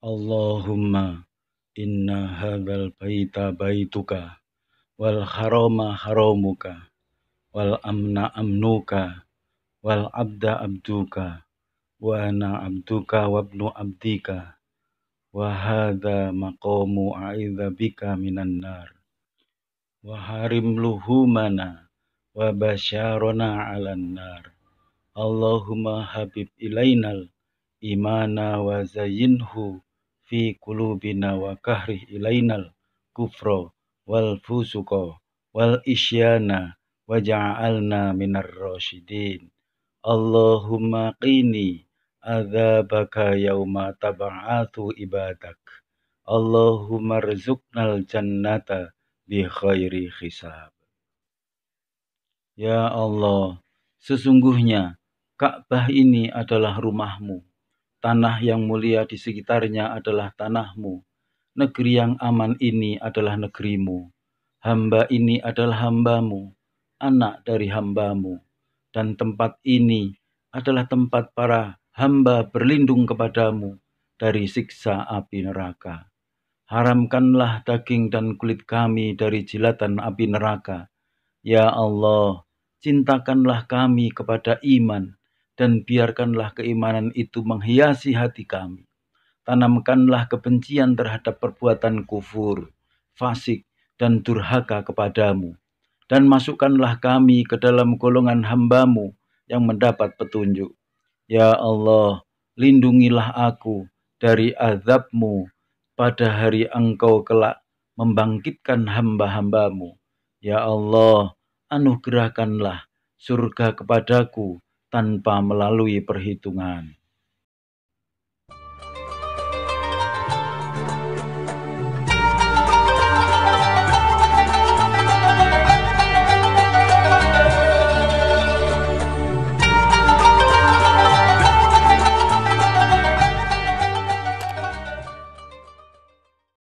Allahumma inna hadzal baita baituka wal harama haramuka wal amna amnuka wal abda abduka wa ana abduka wa ibnu abdika wa hadza maqamu a'idza bika minan nar wa harim luhumana wa basyarana 'alan nar Allahumma habib ilainal imana wa zayyinhu fi kulubina wa kahri ilainal kufro wal fusuko wal isyana wa ja'alna minar rasyidin Allahumma qini azabaka yauma taba'atu ibadak Allahumma rizuknal jannata bi khairi khisab Ya Allah, sesungguhnya Ka'bah ini adalah rumahmu Tanah yang mulia di sekitarnya adalah tanahmu. Negeri yang aman ini adalah negerimu. Hamba ini adalah hambamu, anak dari hambamu. Dan tempat ini adalah tempat para hamba berlindung kepadamu dari siksa api neraka. Haramkanlah daging dan kulit kami dari jilatan api neraka. Ya Allah, cintakanlah kami kepada iman, dan biarkanlah keimanan itu menghiasi hati kami. Tanamkanlah kebencian terhadap perbuatan kufur, fasik, dan durhaka kepadamu. Dan masukkanlah kami ke dalam golongan hambamu yang mendapat petunjuk. Ya Allah, lindungilah aku dari azabmu pada hari engkau kelak membangkitkan hamba-hambamu. Ya Allah, anugerahkanlah surga kepadaku tanpa melalui perhitungan.